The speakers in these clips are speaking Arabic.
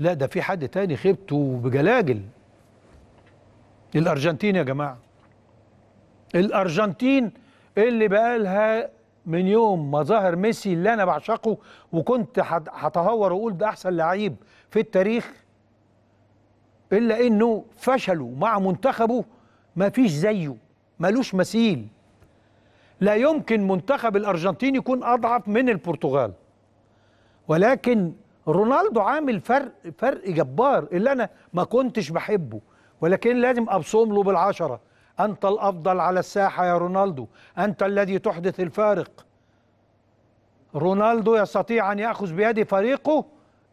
لا ده في حد تاني خيبته بجلاجل الارجنتين يا جماعه الارجنتين اللي بقالها من يوم ما ظهر ميسي اللي انا بعشقه وكنت هتهور واقول ده احسن لعيب في التاريخ الا انه فشلوا مع منتخبه ما فيش زيه ملوش مثيل لا يمكن منتخب الارجنتين يكون اضعف من البرتغال ولكن رونالدو عامل فرق فرق جبار اللي انا ما كنتش بحبه ولكن لازم ابصم له بالعشره انت الافضل على الساحه يا رونالدو انت الذي تحدث الفارق رونالدو يستطيع ان ياخذ بيد فريقه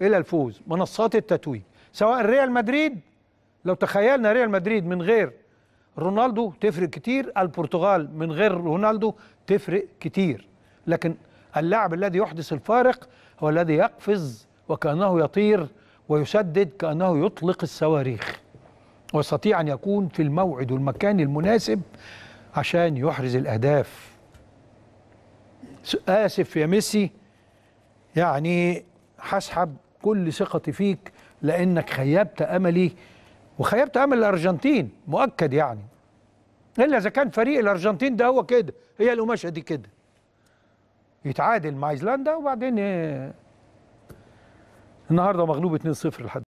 الى الفوز منصات التتويج سواء ريال مدريد لو تخيلنا ريال مدريد من غير رونالدو تفرق كتير البرتغال من غير رونالدو تفرق كتير لكن اللاعب الذي يحدث الفارق هو الذي يقفز وكأنه يطير ويسدد كأنه يطلق الصواريخ ويستطيع أن يكون في الموعد والمكان المناسب عشان يحرز الأهداف آسف يا ميسي يعني هسحب كل ثقتي فيك لأنك خيبت أملي وخيبت أمل الأرجنتين مؤكد يعني إلا إذا كان فريق الأرجنتين ده هو كده هي القماشة دي كده يتعادل مع ايسلندا وبعدين آه، النهارده مغلوب 2-0 لحد